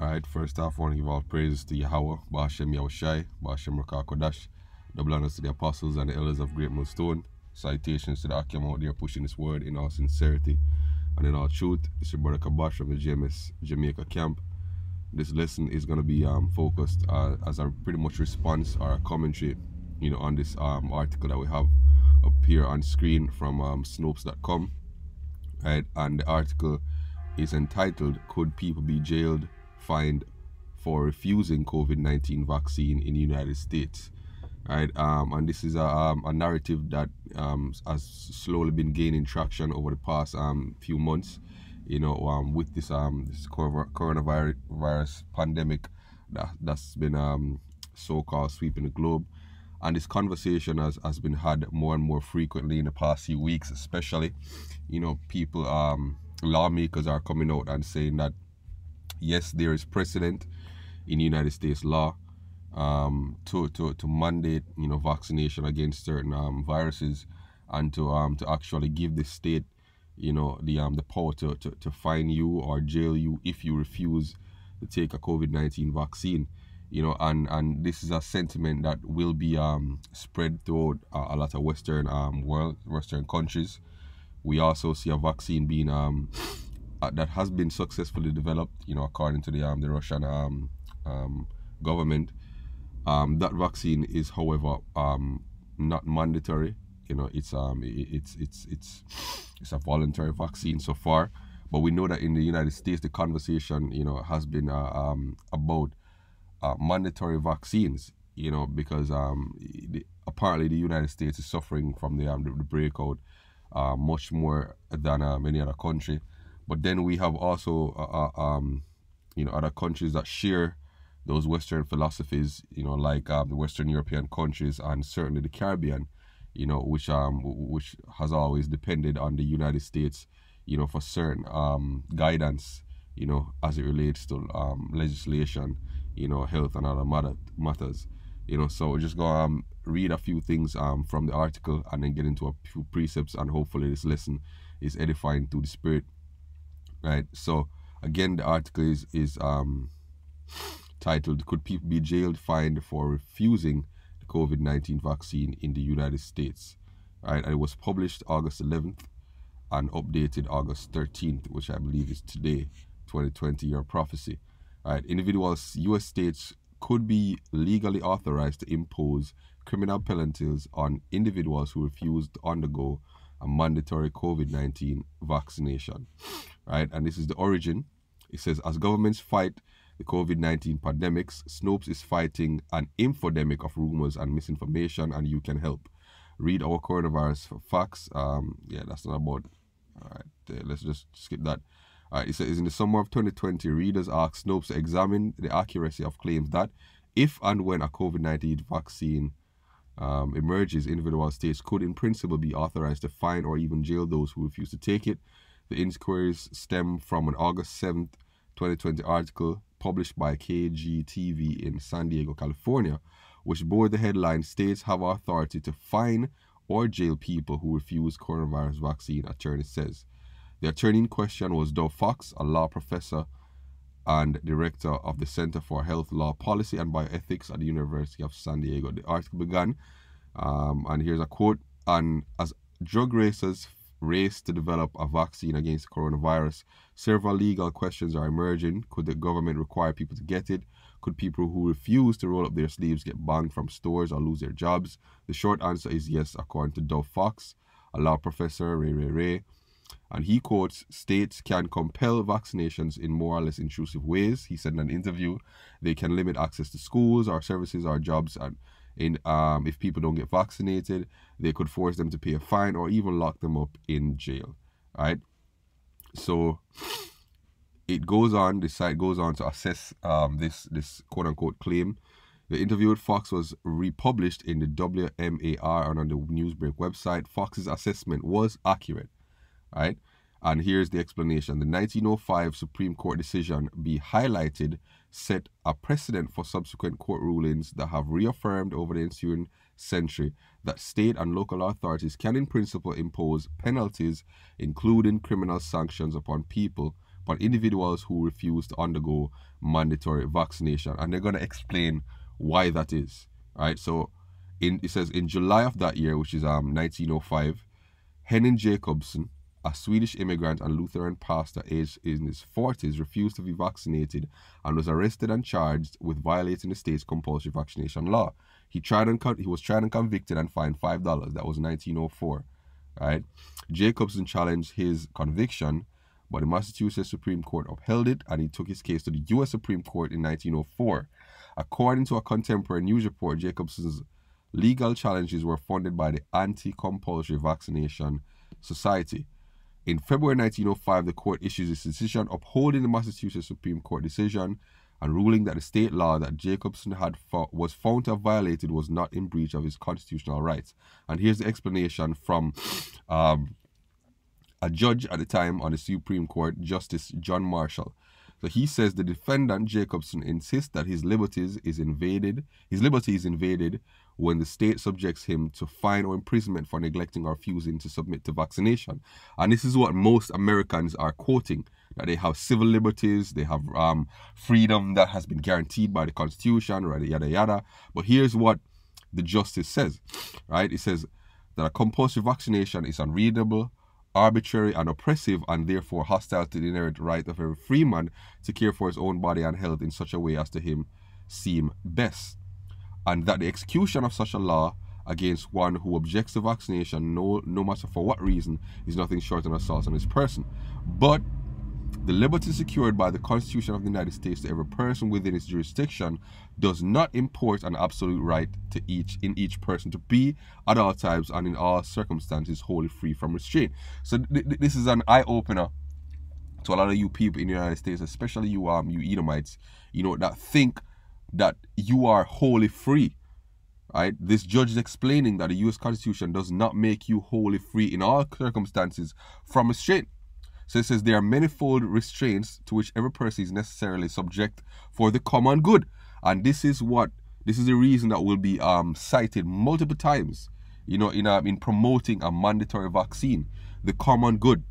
Alright, first off, I want to give all praises to Yahweh, Bashem Yahushai, Bashem Rakakodash, double honors to the apostles and the elders of Great Millstone, citations to the Akim out there pushing this word in all sincerity and in all truth. It's your brother Kabash from the JMS Jamaica camp. This lesson is going to be um, focused uh, as a pretty much response or a commentary you know, on this um, article that we have up here on screen from um, Snopes.com. Right, and the article is entitled "Could People Be Jailed fined for refusing COVID-19 vaccine in the United States. Right, um, and this is a, um, a narrative that um, has slowly been gaining traction over the past um, few months. You know, um, with this um, this coronavirus pandemic that that's been so-called sweeping the globe, and this conversation has, has been had more and more frequently in the past few weeks, especially. You know, people, lawmakers are coming out and saying that Yes, there is precedent in United States law um, to, to, to mandate, you know, vaccination against certain um, viruses and to, um, to actually give the state, you know, the, um, the power to, to, to fine you or jail you if you refuse to take a COVID-19 vaccine you know and and this is a sentiment that will be um spread throughout a, a lot of western um world western countries we also see a vaccine being um uh, that has been successfully developed, you know, according to the um, the Russian um, um, government. Um, that vaccine is, however, um, not mandatory. You know, it's um, it's it's it's it's a voluntary vaccine so far. But we know that in the United States, the conversation, you know, has been uh, um, about uh, mandatory vaccines. You know, because the, apparently the United States is suffering from the the, the breakout uh, much more than um, uh, any other country. But then we have also, uh, uh, um, you know, other countries that share those Western philosophies, you know, like um, the Western European countries and certainly the Caribbean, you know, which um which has always depended on the United States, you know, for certain um guidance, you know, as it relates to um legislation, you know, health and other matter, matters, you know. So just go um read a few things um from the article and then get into a few precepts and hopefully this lesson is edifying to the spirit right? So again, the article is is um, titled "Could people be jailed fined for refusing the COVID-19 vaccine in the United States?" Right, and it was published August 11th and updated August 13th, which I believe is today, 2020 Your prophecy. Right, individuals, U.S. states could be legally authorized to impose criminal penalties on individuals who refuse to undergo a mandatory COVID 19 vaccination, right? And this is the origin. It says, as governments fight the COVID 19 pandemics, Snopes is fighting an infodemic of rumors and misinformation, and you can help. Read our coronavirus for facts. Um, yeah, that's not about. All right, uh, let's just skip that. All uh, right, it says in the summer of 2020, readers asked Snopes to examine the accuracy of claims that if and when a COVID 19 vaccine um, emerges, individual states could in principle be authorized to fine or even jail those who refuse to take it. The inquiries stem from an August 7th, 2020 article published by KGTV in San Diego, California, which bore the headline States have authority to fine or jail people who refuse coronavirus vaccine, attorney says. The attorney in question was Doug Fox, a law professor and director of the Center for Health Law Policy and Bioethics at the University of San Diego. The article began, um, and here's a quote: "And as drug racers race to develop a vaccine against coronavirus, several legal questions are emerging. Could the government require people to get it? Could people who refuse to roll up their sleeves get banned from stores or lose their jobs? The short answer is yes, according to Dove Fox, a law professor, Ray Ray Ray. And he quotes, states can compel vaccinations in more or less intrusive ways. He said in an interview, they can limit access to schools, our services, our jobs, and in, um, if people don't get vaccinated, they could force them to pay a fine or even lock them up in jail. Right, So it goes on, the site goes on to assess um, this, this quote unquote claim. The interview with Fox was republished in the WMAR and on the Newsbreak website. Fox's assessment was accurate right? And here's the explanation. The 1905 Supreme Court decision be highlighted set a precedent for subsequent court rulings that have reaffirmed over the ensuing century that state and local authorities can in principle impose penalties including criminal sanctions upon people upon individuals who refuse to undergo mandatory vaccination and they're going to explain why that is right so in it says in july of that year which is um 1905 henning jacobson a Swedish immigrant and Lutheran pastor aged in his 40s, refused to be vaccinated and was arrested and charged with violating the state's compulsory vaccination law. He tried and he was tried and convicted and fined five dollars. That was 1904. Right, Jacobson challenged his conviction, but the Massachusetts Supreme Court upheld it, and he took his case to the U.S. Supreme Court in 1904. According to a contemporary news report, Jacobson's legal challenges were funded by the Anti-Compulsory Vaccination Society. In February 1905, the court issues its decision upholding the Massachusetts Supreme Court decision and ruling that the state law that Jacobson had was found to have violated was not in breach of his constitutional rights. And here's the explanation from um, a judge at the time on the Supreme Court, Justice John Marshall. So he says the defendant Jacobson insists that his liberties is invaded, his liberty is invaded when the state subjects him to fine or imprisonment for neglecting or refusing to submit to vaccination. And this is what most Americans are quoting that they have civil liberties, they have um, freedom that has been guaranteed by the Constitution, right? Yada yada. But here's what the justice says, right? It says that a compulsory vaccination is unreadable, arbitrary and oppressive and therefore hostile to the inherent right of every free man to care for his own body and health in such a way as to him seem best and that the execution of such a law against one who objects to vaccination, no, no matter for what reason, is nothing short of an assault on his person. But the liberty secured by the Constitution of the United States to every person within its jurisdiction does not import an absolute right to each in each person to be at all times and in all circumstances wholly free from restraint. So th th this is an eye opener to a lot of you people in the United States, especially you um you Edomites, you know that think that you are wholly free. Right? This judge is explaining that the US Constitution does not make you wholly free in all circumstances from restraint. So it says there are manifold restraints to which every person is necessarily subject for the common good. And this is what this is the reason that will be um, cited multiple times, you know, in um, in promoting a mandatory vaccine, the common good.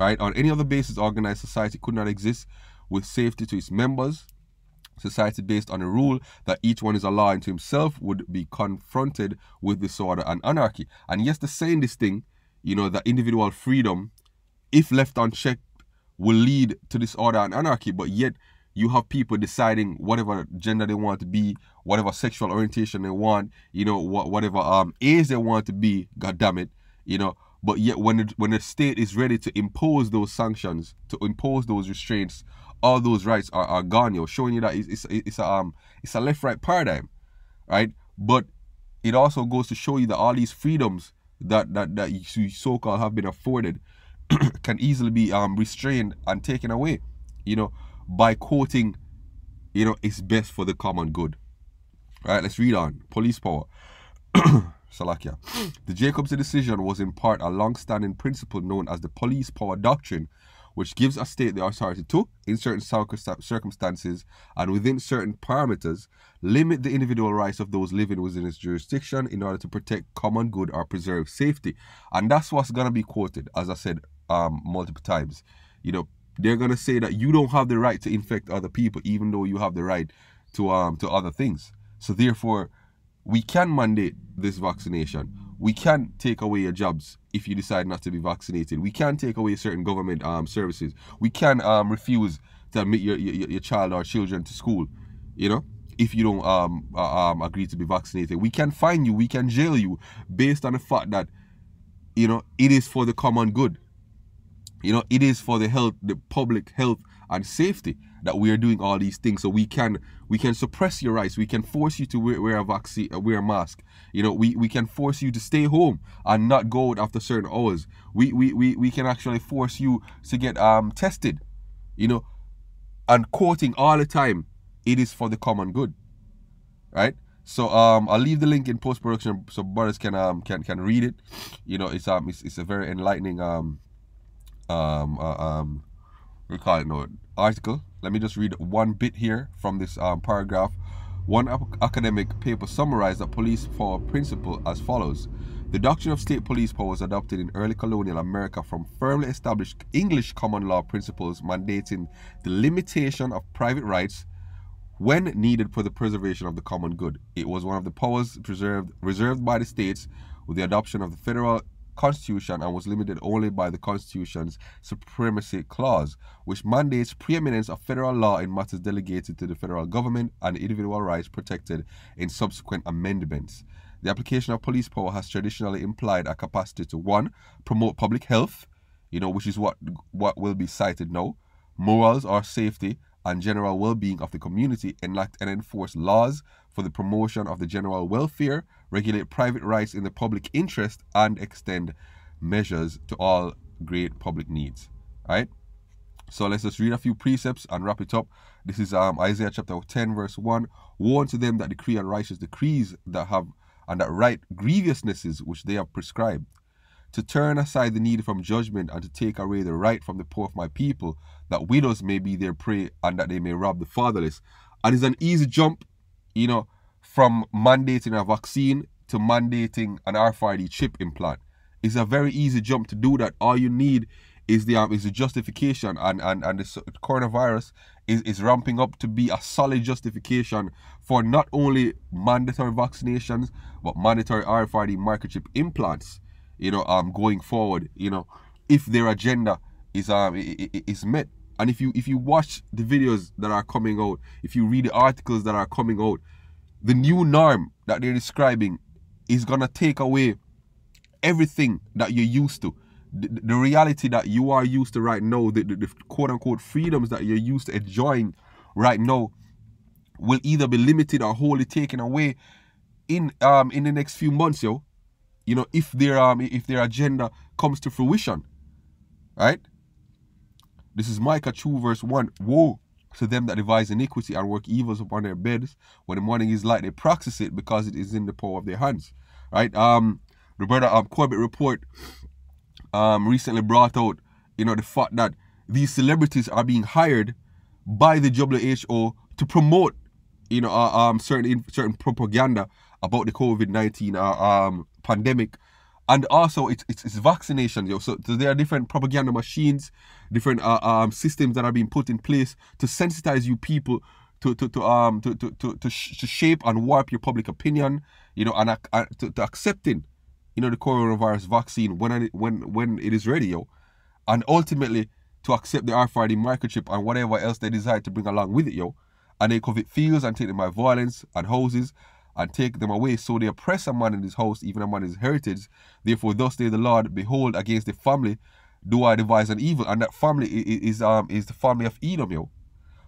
Right? On any other basis, organized society could not exist with safety to its members society based on the rule that each one is a law unto himself would be confronted with disorder and anarchy. And yes, the saying this thing, you know, that individual freedom, if left unchecked, will lead to disorder and anarchy, but yet you have people deciding whatever gender they want to be, whatever sexual orientation they want, you know, whatever um age they want to be, god damn it, you know. But yet when when the state is ready to impose those sanctions, to impose those restraints all those rights are, are gone, are showing you that it's, it's, it's a, um, it's a left-right paradigm, right? But it also goes to show you that all these freedoms that that that you so-called have been afforded can easily be um, restrained and taken away, you know, by quoting, you know, it's best for the common good. All right, let's read on. Police power. Salakia. Hmm. The Jacobson decision was in part a long-standing principle known as the police power doctrine, which gives a state the authority to, in certain circumstances and within certain parameters, limit the individual rights of those living within its jurisdiction in order to protect common good or preserve safety. And that's what's going to be quoted, as I said um, multiple times. You know, they're going to say that you don't have the right to infect other people, even though you have the right to um, to other things. So therefore, we can mandate this vaccination. We can take away your jobs if you decide not to be vaccinated. We can take away certain government um, services. We can um, refuse to admit your, your, your child or children to school, you know, if you don't um, uh, um, agree to be vaccinated. We can fine you, we can jail you based on the fact that, you know, it is for the common good. You know, it is for the health, the public health and safety that we are doing all these things so we can we can suppress your rights we can force you to wear, wear a vaccine uh, wear a mask you know we, we can force you to stay home and not go out after certain hours we we, we we can actually force you to get um tested you know and quoting all the time it is for the common good right so um, I'll leave the link in post production so brothers can um can can read it. You know, it's um it's, it's a very enlightening um um uh, um it note article. Let me just read one bit here from this um, paragraph. One academic paper summarized the police power principle as follows. The doctrine of state police power was adopted in early colonial America from firmly established English common law principles mandating the limitation of private rights when needed for the preservation of the common good. It was one of the powers preserved reserved by the states with the adoption of the federal Constitution and was limited only by the Constitution's Supremacy Clause, which mandates preeminence of federal law in matters delegated to the federal government and individual rights protected in subsequent amendments. The application of police power has traditionally implied a capacity to one, promote public health, you know, which is what what will be cited now, morals or safety, and general well-being of the community, enact and enforce laws, for the promotion of the general welfare, regulate private rights in the public interest, and extend measures to all great public needs. All right? So let's just read a few precepts and wrap it up. This is um, Isaiah chapter 10, verse 1. Warn to them that decree and righteous decrees that have and that right grievousnesses which they have prescribed. To turn aside the needy from judgment and to take away the right from the poor of my people, that widows may be their prey and that they may rob the fatherless. And it's an easy jump you know, from mandating a vaccine to mandating an RFID chip implant. It's a very easy jump to do that. All you need is the um, is the justification, and and and the coronavirus is is ramping up to be a solid justification for not only mandatory vaccinations but mandatory RFID microchip implants. You know, um, going forward, you know, if their agenda is um is met and if you if you watch the videos that are coming out if you read the articles that are coming out the new norm that they're describing is gonna take away everything that you're used to the, the reality that you are used to right now the, the, the quote-unquote freedoms that you're used to enjoying right now will either be limited or wholly taken away in um in the next few months yo you know if their um if their agenda comes to fruition right this is Micah 2 verse 1. Woe to them that devise iniquity and work evils upon their beds. When the morning is light, they practice it because it is in the power of their hands. Right? Um, Roberta um, Corbett report um, recently brought out, you know, the fact that these celebrities are being hired by the WHO to promote, you know, uh, um, certain certain propaganda about the COVID nineteen uh, um, pandemic and also it's, it's, it's vaccination yo so, there are different propaganda machines different uh, um, systems that are being put in place to sensitize you people to to to um to to to, to, sh to shape and warp your public opinion you know and uh, to, to, accepting you know the coronavirus vaccine when I, when when it is ready yo and ultimately to accept the RFID microchip and whatever else they desire to bring along with it yo and they covet fields and take them by violence and houses and take them away. So they oppress a man in his house, even a man in his heritage. Therefore, thus saith the Lord, Behold, against the family do I devise an evil, and that family is um is the family of Edom, yo,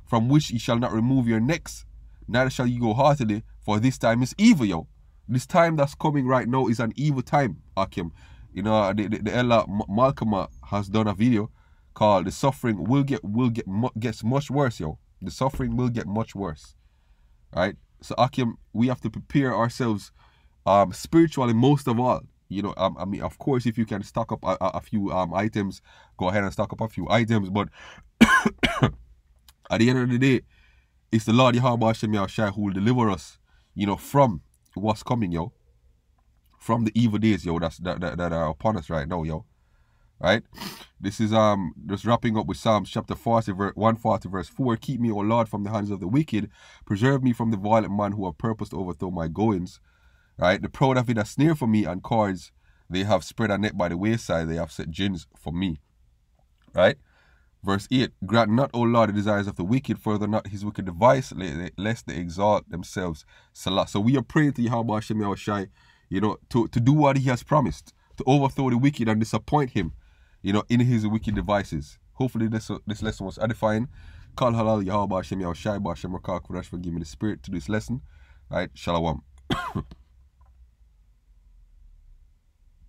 from which ye shall not remove your necks, neither shall ye go heartily, for this time is evil, yo. This time that's coming right now is an evil time, Akim. You know, the, the, the Ella Malcolm has done a video called "The Suffering Will Get Will Get Gets Much Worse," yo. The suffering will get much worse, right? So Akim, we have to prepare ourselves um, spiritually most of all. You know, um, I mean, of course, if you can stock up a, a few um, items, go ahead and stock up a few items. But at the end of the day, it's the Lord Yahweh Hashem Yahushua who will deliver us, you know, from what's coming, yo. From the evil days, yo, that's, that, that, that are upon us right now, yo right? This is um just wrapping up with Psalms chapter 40, verse 140, verse 4. Keep me, O Lord, from the hands of the wicked. Preserve me from the violent man who have purposed to overthrow my goings. Right? The proud have been a snare for me, and cords they have spread a net by the wayside. They have set gins for me. Right? Verse 8 Grant not, O Lord, the desires of the wicked, further not his wicked device, lest they exalt themselves. Salah. So we are praying to Yahweh Hashem Yahushai, you know, to, to do what he has promised, to overthrow the wicked and disappoint him you know, in his wicked devices. Hopefully this this lesson was edifying. Call halal Yahweh Hashem Shai Hashem Rakah Kudash giving me the spirit to do this lesson. Right? shalom.